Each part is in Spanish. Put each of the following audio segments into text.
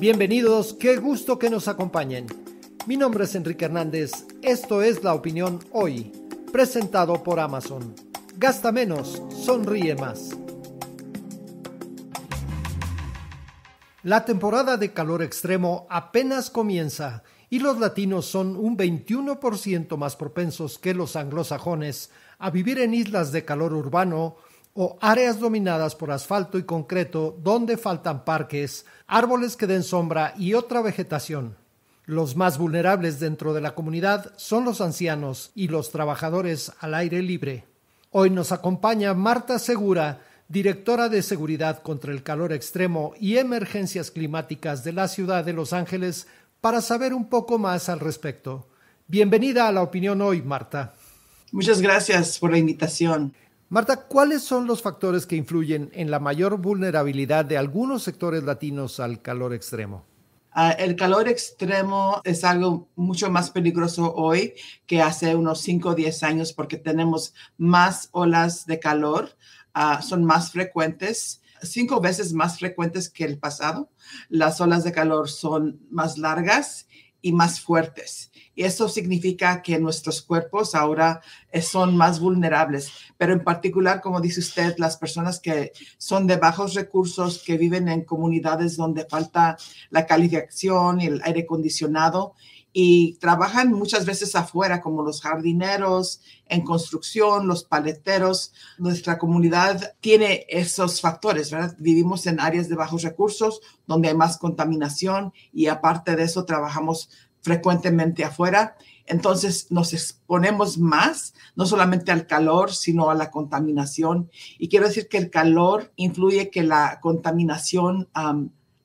Bienvenidos, qué gusto que nos acompañen. Mi nombre es Enrique Hernández, esto es La Opinión Hoy, presentado por Amazon. Gasta menos, sonríe más. La temporada de calor extremo apenas comienza y los latinos son un 21% más propensos que los anglosajones a vivir en islas de calor urbano o áreas dominadas por asfalto y concreto donde faltan parques, árboles que den sombra y otra vegetación. Los más vulnerables dentro de la comunidad son los ancianos y los trabajadores al aire libre. Hoy nos acompaña Marta Segura, directora de Seguridad contra el Calor Extremo y Emergencias Climáticas de la Ciudad de Los Ángeles, para saber un poco más al respecto. Bienvenida a la opinión hoy, Marta. Muchas gracias por la invitación. Marta, ¿cuáles son los factores que influyen en la mayor vulnerabilidad de algunos sectores latinos al calor extremo? Ah, el calor extremo es algo mucho más peligroso hoy que hace unos 5 o 10 años porque tenemos más olas de calor, ah, son más frecuentes, cinco veces más frecuentes que el pasado. Las olas de calor son más largas y más fuertes. Y eso significa que nuestros cuerpos ahora eh, son más vulnerables, pero en particular, como dice usted, las personas que son de bajos recursos, que viven en comunidades donde falta la calificación y el aire acondicionado y trabajan muchas veces afuera, como los jardineros, en construcción, los paleteros. Nuestra comunidad tiene esos factores, ¿verdad? Vivimos en áreas de bajos recursos, donde hay más contaminación y aparte de eso trabajamos frecuentemente afuera, entonces nos exponemos más, no solamente al calor, sino a la contaminación. Y quiero decir que el calor influye que la contaminación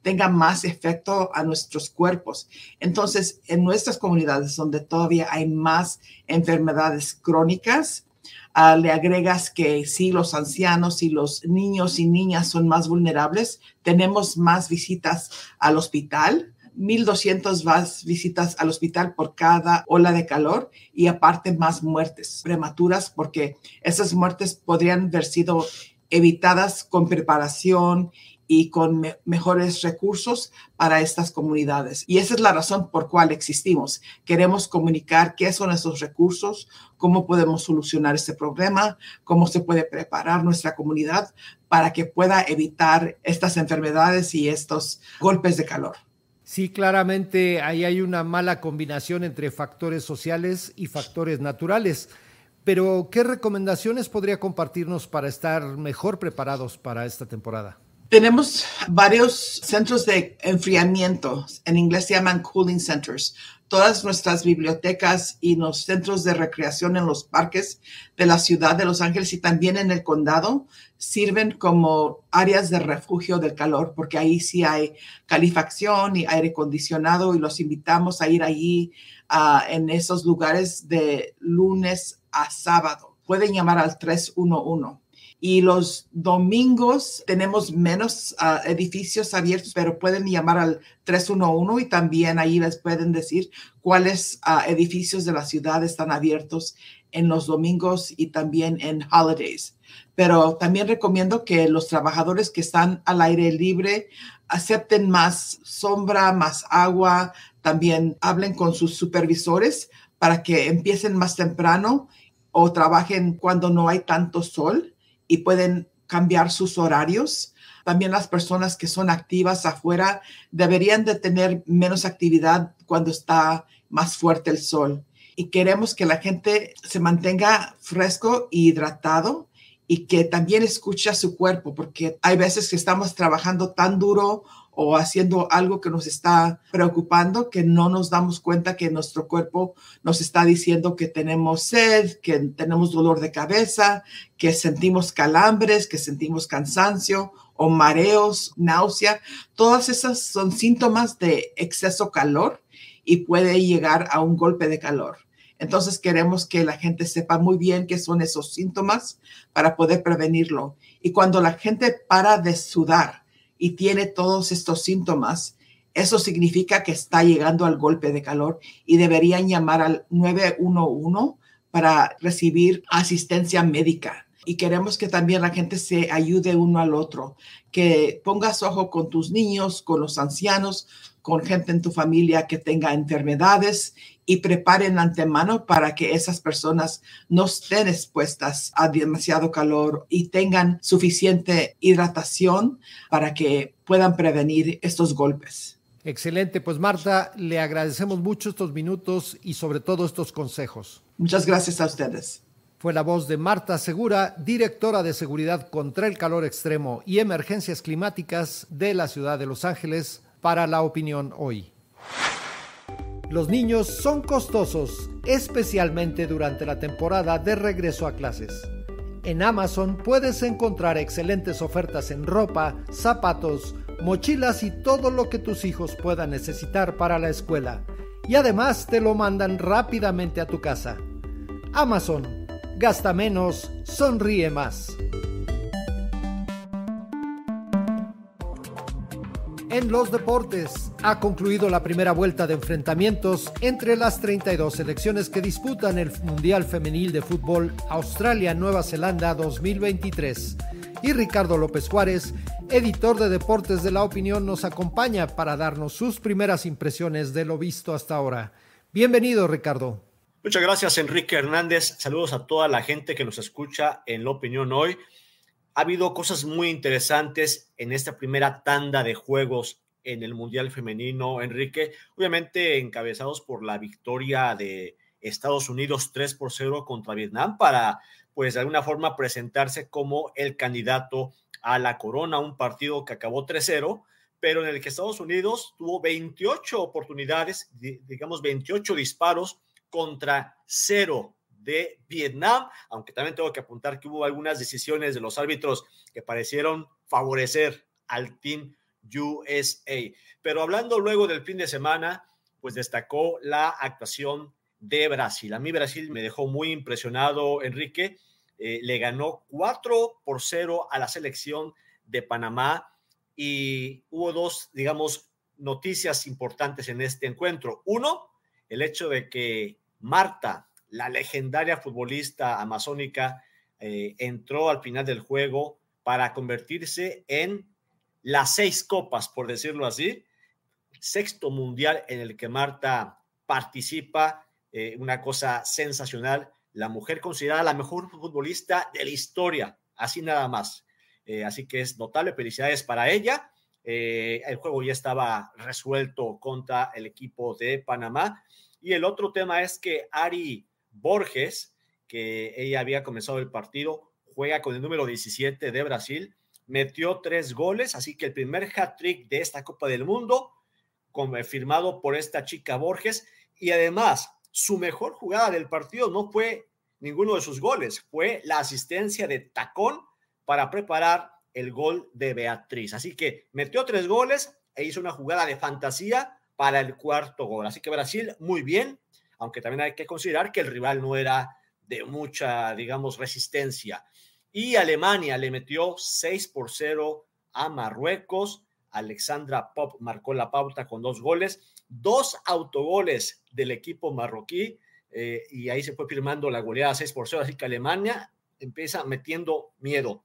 tenga más efecto a nuestros cuerpos. Entonces, en nuestras comunidades donde todavía hay más enfermedades crónicas, ah, le agregas que si los ancianos y los niños y niñas son más vulnerables, tenemos más visitas al hospital, 1.200 visitas al hospital por cada ola de calor y aparte más muertes prematuras porque esas muertes podrían haber sido evitadas con preparación y con mejores recursos para estas comunidades. Y esa es la razón por cual existimos. Queremos comunicar qué son esos recursos, cómo podemos solucionar ese problema, cómo se puede preparar nuestra comunidad para que pueda evitar estas enfermedades y estos golpes de calor. Sí, claramente ahí hay una mala combinación entre factores sociales y factores naturales. Pero, ¿qué recomendaciones podría compartirnos para estar mejor preparados para esta temporada? Tenemos varios centros de enfriamiento, en inglés se llaman cooling centers, todas nuestras bibliotecas y los centros de recreación en los parques de la ciudad de Los Ángeles y también en el condado sirven como áreas de refugio del calor, porque ahí sí hay calefacción y aire acondicionado y los invitamos a ir allí en esos lugares de lunes a sábado. Pueden llamar al 311 y los domingos tenemos menos ah, edificios abiertos, pero pueden llamar al 311 y también ahí les pueden decir cuáles ah, edificios de la ciudad están abiertos en los domingos y también en holidays. Pero también recomiendo que los trabajadores que están al aire libre acepten más sombra, más agua, también hablen con sus supervisores para que empiecen más temprano o trabajen cuando no hay tanto sol y pueden cambiar sus horarios. También las personas que son activas afuera deberían de tener menos actividad cuando está más fuerte el sol. Y queremos que la gente se mantenga fresco y hidratado y que también escuche a su cuerpo, porque hay veces que estamos trabajando tan duro o haciendo algo que nos está preocupando, que no nos damos cuenta que nuestro cuerpo nos está diciendo que tenemos sed, que tenemos dolor de cabeza, que sentimos calambres, que sentimos cansancio o mareos, náusea. Todas esas son síntomas de exceso calor y puede llegar a un golpe de calor. Entonces queremos que la gente sepa muy bien qué son esos síntomas para poder prevenirlo. Y cuando la gente para de sudar, y tiene todos estos síntomas, eso significa que está llegando al golpe de calor y deberían llamar al 911 para recibir asistencia médica y queremos que también la gente se ayude uno al otro, que pongas ojo con tus niños, con los ancianos, con gente en tu familia que tenga enfermedades y preparen antemano para que esas personas no estén expuestas a demasiado calor y tengan suficiente hidratación para que puedan prevenir estos golpes. Excelente, pues Marta, le agradecemos mucho estos minutos y sobre todo estos consejos. Muchas gracias a ustedes. Fue la voz de Marta Segura, directora de Seguridad contra el Calor Extremo y Emergencias Climáticas de la Ciudad de Los Ángeles para la opinión hoy. Los niños son costosos, especialmente durante la temporada de regreso a clases. En Amazon puedes encontrar excelentes ofertas en ropa, zapatos, mochilas y todo lo que tus hijos puedan necesitar para la escuela. Y además te lo mandan rápidamente a tu casa. Amazon gasta menos, sonríe más. En los deportes, ha concluido la primera vuelta de enfrentamientos entre las 32 selecciones que disputan el Mundial Femenil de Fútbol Australia-Nueva Zelanda 2023. Y Ricardo López Juárez, editor de Deportes de la Opinión, nos acompaña para darnos sus primeras impresiones de lo visto hasta ahora. Bienvenido, Ricardo. Muchas gracias, Enrique Hernández. Saludos a toda la gente que nos escucha en La Opinión Hoy. Ha habido cosas muy interesantes en esta primera tanda de juegos en el Mundial Femenino, Enrique. Obviamente encabezados por la victoria de Estados Unidos 3 por 0 contra Vietnam para, pues, de alguna forma presentarse como el candidato a la corona, un partido que acabó 3-0 pero en el que Estados Unidos tuvo 28 oportunidades, digamos 28 disparos contra cero de Vietnam, aunque también tengo que apuntar que hubo algunas decisiones de los árbitros que parecieron favorecer al Team USA. Pero hablando luego del fin de semana, pues destacó la actuación de Brasil. A mí Brasil me dejó muy impresionado, Enrique. Eh, le ganó 4 por 0 a la selección de Panamá y hubo dos, digamos, noticias importantes en este encuentro. Uno, el hecho de que Marta, la legendaria futbolista amazónica, eh, entró al final del juego para convertirse en las seis copas, por decirlo así, sexto mundial en el que Marta participa, eh, una cosa sensacional, la mujer considerada la mejor futbolista de la historia, así nada más. Eh, así que es notable, felicidades para ella eh, el juego ya estaba resuelto contra el equipo de Panamá. Y el otro tema es que Ari Borges, que ella había comenzado el partido, juega con el número 17 de Brasil, metió tres goles, así que el primer hat-trick de esta Copa del Mundo, confirmado eh, por esta chica Borges, y además su mejor jugada del partido no fue ninguno de sus goles, fue la asistencia de tacón para preparar el gol de Beatriz. Así que metió tres goles e hizo una jugada de fantasía para el cuarto gol. Así que Brasil muy bien, aunque también hay que considerar que el rival no era de mucha, digamos, resistencia. Y Alemania le metió 6 por 0 a Marruecos. Alexandra Pop marcó la pauta con dos goles, dos autogoles del equipo marroquí. Eh, y ahí se fue firmando la goleada 6 por 0. Así que Alemania empieza metiendo miedo.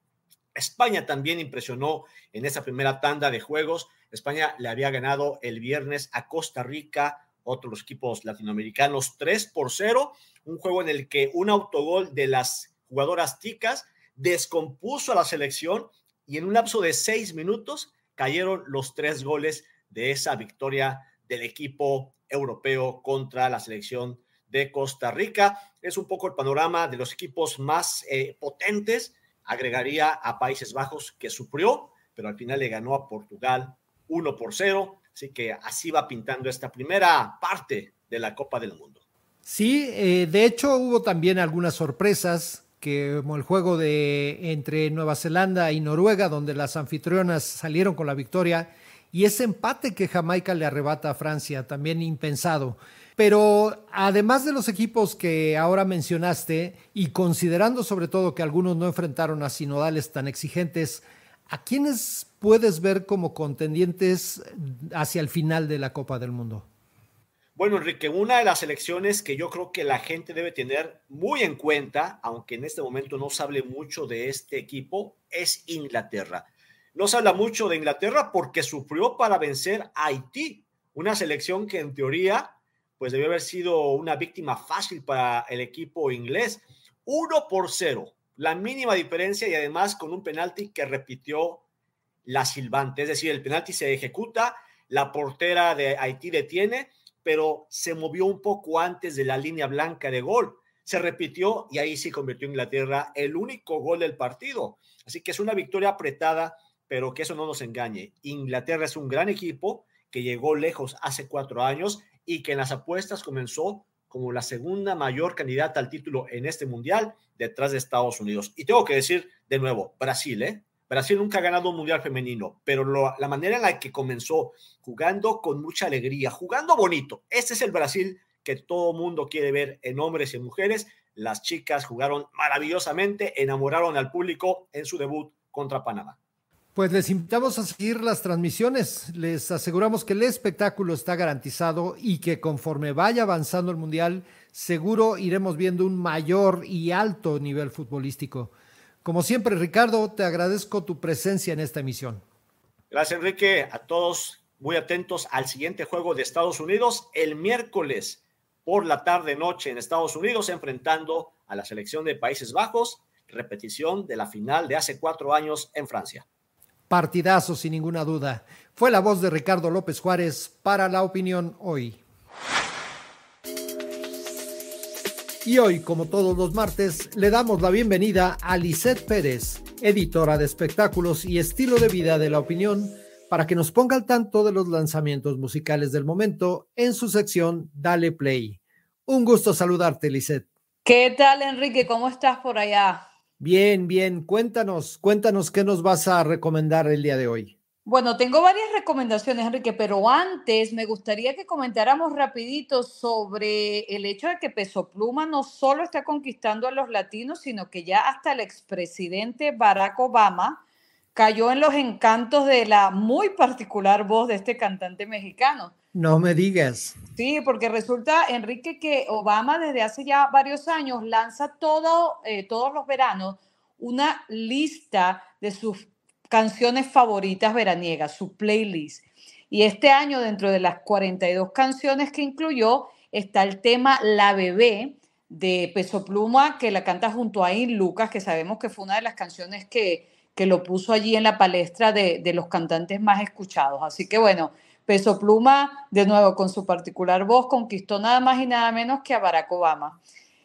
España también impresionó en esa primera tanda de juegos. España le había ganado el viernes a Costa Rica, otros equipos latinoamericanos, 3 por 0, un juego en el que un autogol de las jugadoras ticas descompuso a la selección y en un lapso de seis minutos cayeron los tres goles de esa victoria del equipo europeo contra la selección de Costa Rica. Es un poco el panorama de los equipos más eh, potentes agregaría a Países Bajos que sufrió, pero al final le ganó a Portugal 1 por 0. Así que así va pintando esta primera parte de la Copa del Mundo. Sí, eh, de hecho hubo también algunas sorpresas, como el juego de entre Nueva Zelanda y Noruega, donde las anfitrionas salieron con la victoria y ese empate que Jamaica le arrebata a Francia, también impensado. Pero además de los equipos que ahora mencionaste, y considerando sobre todo que algunos no enfrentaron a sinodales tan exigentes, ¿a quiénes puedes ver como contendientes hacia el final de la Copa del Mundo? Bueno, Enrique, una de las elecciones que yo creo que la gente debe tener muy en cuenta, aunque en este momento no se hable mucho de este equipo, es Inglaterra. No se habla mucho de Inglaterra porque sufrió para vencer a Haití, una selección que en teoría pues debió haber sido una víctima fácil para el equipo inglés. Uno por cero, la mínima diferencia y además con un penalti que repitió la silbante, es decir, el penalti se ejecuta, la portera de Haití detiene, pero se movió un poco antes de la línea blanca de gol. Se repitió y ahí sí convirtió Inglaterra el único gol del partido. Así que es una victoria apretada pero que eso no nos engañe. Inglaterra es un gran equipo que llegó lejos hace cuatro años y que en las apuestas comenzó como la segunda mayor candidata al título en este mundial detrás de Estados Unidos. Y tengo que decir de nuevo, Brasil, ¿eh? Brasil nunca ha ganado un mundial femenino, pero la manera en la que comenzó jugando con mucha alegría, jugando bonito, este es el Brasil que todo mundo quiere ver en hombres y mujeres. Las chicas jugaron maravillosamente, enamoraron al público en su debut contra Panamá. Pues les invitamos a seguir las transmisiones. Les aseguramos que el espectáculo está garantizado y que conforme vaya avanzando el Mundial, seguro iremos viendo un mayor y alto nivel futbolístico. Como siempre, Ricardo, te agradezco tu presencia en esta emisión. Gracias, Enrique. A todos muy atentos al siguiente juego de Estados Unidos el miércoles por la tarde-noche en Estados Unidos, enfrentando a la selección de Países Bajos, repetición de la final de hace cuatro años en Francia. Partidazo, sin ninguna duda. Fue la voz de Ricardo López Juárez para la opinión hoy. Y hoy, como todos los martes, le damos la bienvenida a Lisette Pérez, editora de espectáculos y estilo de vida de la opinión, para que nos ponga al tanto de los lanzamientos musicales del momento en su sección Dale Play. Un gusto saludarte, Lisette. ¿Qué tal, Enrique? ¿Cómo estás por allá? Bien, bien. Cuéntanos, cuéntanos qué nos vas a recomendar el día de hoy. Bueno, tengo varias recomendaciones, Enrique, pero antes me gustaría que comentáramos rapidito sobre el hecho de que Peso Pluma no solo está conquistando a los latinos, sino que ya hasta el expresidente Barack Obama cayó en los encantos de la muy particular voz de este cantante mexicano. No me digas. Sí, porque resulta, Enrique, que Obama desde hace ya varios años lanza todo, eh, todos los veranos una lista de sus canciones favoritas veraniegas, su playlist. Y este año, dentro de las 42 canciones que incluyó, está el tema La Bebé de Peso Pluma, que la canta junto a In Lucas, que sabemos que fue una de las canciones que que lo puso allí en la palestra de, los cantantes más escuchados. Así que bueno, Peso Pluma, de nuevo con su particular voz, conquistó nada más y nada menos que a Barack Obama.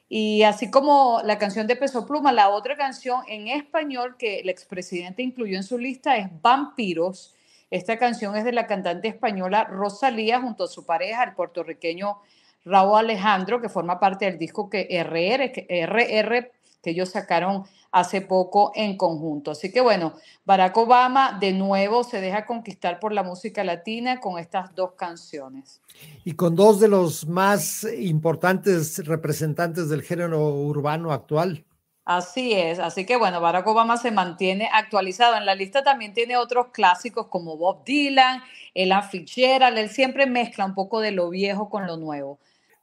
Y así como la canción de Peso Pluma, la otra canción en español que el expresidente incluyó en su lista es Vampiros. Esta canción es de la cantante española Rosalía junto a su pareja, el puertorriqueño Raúl Alejandro, que forma parte del disco que RR que ellos sacaron hace poco en conjunto. Así que bueno, Barack Obama de nuevo se deja conquistar por la música latina con estas dos canciones. Y con dos de los más importantes representantes del género urbano actual. Así es, así que bueno, Barack Obama se mantiene actualizado. En la lista también tiene otros clásicos como Bob Dylan, el Fitzgerald, él siempre mezcla un poco de lo viejo con lo nuevo.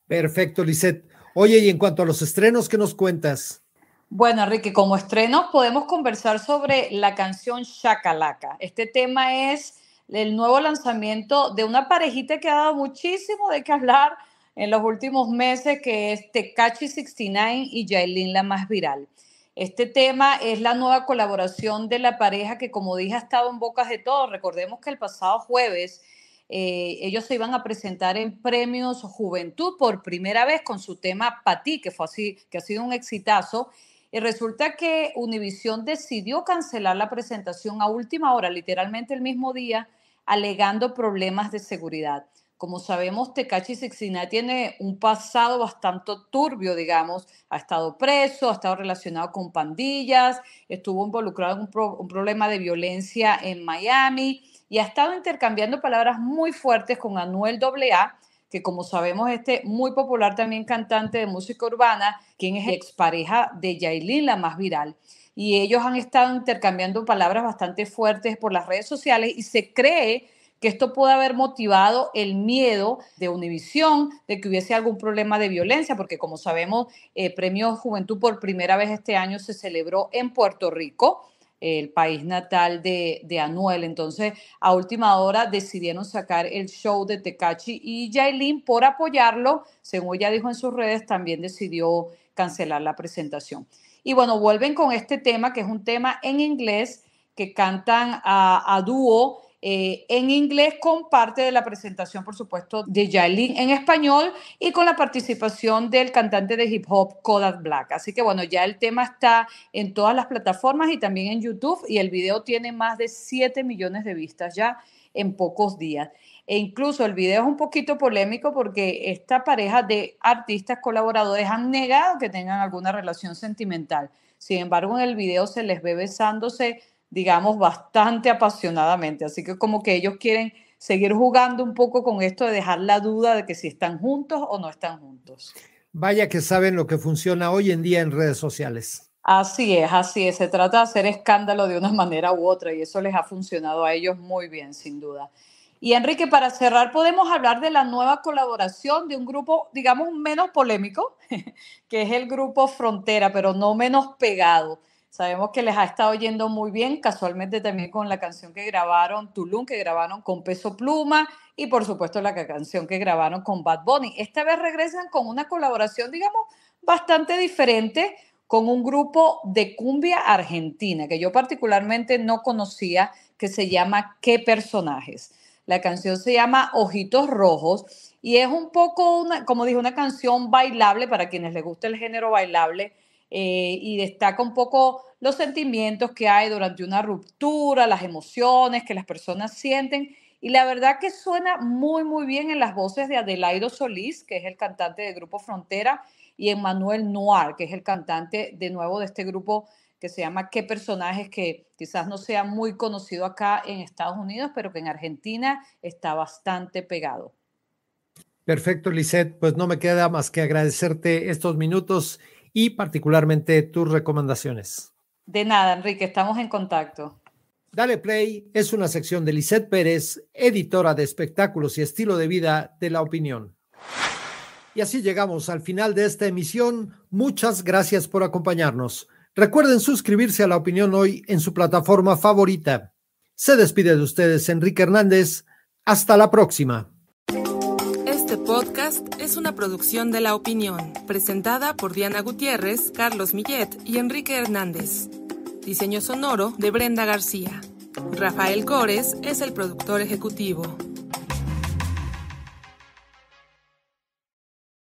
Perfecto, Lisette. Oye, y en cuanto a los estrenos, ¿qué nos cuentas? Bueno, Enrique, como estreno podemos conversar sobre la canción Chacalaca. Este tema es el nuevo lanzamiento de una parejita que ha dado muchísimo de qué hablar en los últimos meses, que es tekachi 69 y Yailin la más viral. Este tema es la nueva colaboración de la pareja que, como dije, ha estado en bocas de todos. Recordemos que el pasado jueves eh, ellos se iban a presentar en Premios Juventud por primera vez con su tema Pati, que fue así, que ha sido un exitazo. Y resulta que Univisión decidió cancelar la presentación a última hora, literalmente el mismo día, alegando problemas de seguridad. Como sabemos, Tecachi Sixina tiene un pasado bastante turbio, digamos. Ha estado preso, ha estado relacionado con pandillas, estuvo involucrado en un, problema de violencia en Miami y ha estado intercambiando palabras muy fuertes con Anuel AA, que como sabemos este muy popular también cantante de música urbana, quien es expareja de Yailin, la más viral. Y ellos han estado intercambiando palabras bastante fuertes por las redes sociales y se cree que esto puede haber motivado el miedo de Univisión de que hubiese algún problema de violencia, porque como sabemos, el eh, Premio Juventud por primera vez este año se celebró en Puerto Rico el país natal de, de, Anuel. Entonces, a última hora decidieron sacar el show de Tecachi y Yailin, por apoyarlo, según ella dijo en sus redes, también decidió cancelar la presentación. Y bueno, vuelven con este tema, que es un tema en inglés que cantan a, a dúo eh, en inglés con parte de la presentación, por supuesto, de Yailin en español y con la participación del cantante de hip hop Kodak Black. Así que bueno, ya el tema está en todas las plataformas y también en YouTube y el video tiene más de 7 millones de vistas ya en pocos días. E incluso el video es un poquito polémico porque esta pareja de artistas colaboradores han negado que tengan alguna relación sentimental. Sin embargo, en el video se les ve besándose digamos, bastante apasionadamente. Así que como que ellos quieren seguir jugando un poco con esto de dejar la duda de que si están juntos o no están juntos. Vaya que saben lo que funciona hoy en día en redes sociales. Así es, así es. Se trata de hacer escándalo de una manera u otra y eso les ha funcionado a ellos muy bien, sin duda. Y Enrique, para cerrar, podemos hablar de la nueva colaboración de un grupo, digamos, menos polémico, que es el grupo Frontera, pero no menos pegado. Sabemos que les ha estado yendo muy bien, casualmente también con la canción que grabaron Tulum, que grabaron con Peso Pluma y por supuesto la canción que grabaron con Bad Bunny. Esta vez regresan con una colaboración, digamos, bastante diferente con un grupo de cumbia argentina que yo particularmente no conocía, que se llama ¿Qué personajes? La canción se llama Ojitos Rojos y es un poco, una, como dije, una canción bailable para quienes les gusta el género bailable eh, y destaca un poco los sentimientos que hay durante una ruptura, las emociones que las personas sienten. Y la verdad que suena muy, muy bien en las voces de Adelaido Solís, que es el cantante del grupo Frontera, y en Manuel Noir, que es el cantante de nuevo de este grupo que se llama Qué personajes, que quizás no sea muy conocido acá en Estados Unidos, pero que en Argentina está bastante pegado. Perfecto, Lisette. Pues no me queda más que agradecerte estos minutos y particularmente tus recomendaciones. De nada, Enrique, estamos en contacto. Dale Play es una sección de Lisette Pérez, editora de espectáculos y estilo de vida de La Opinión. Y así llegamos al final de esta emisión. Muchas gracias por acompañarnos. Recuerden suscribirse a La Opinión hoy en su plataforma favorita. Se despide de ustedes Enrique Hernández. Hasta la próxima. Este podcast es una producción de La Opinión, presentada por Diana Gutiérrez, Carlos Millet y Enrique Hernández. Diseño sonoro de Brenda García. Rafael Cores es el productor ejecutivo.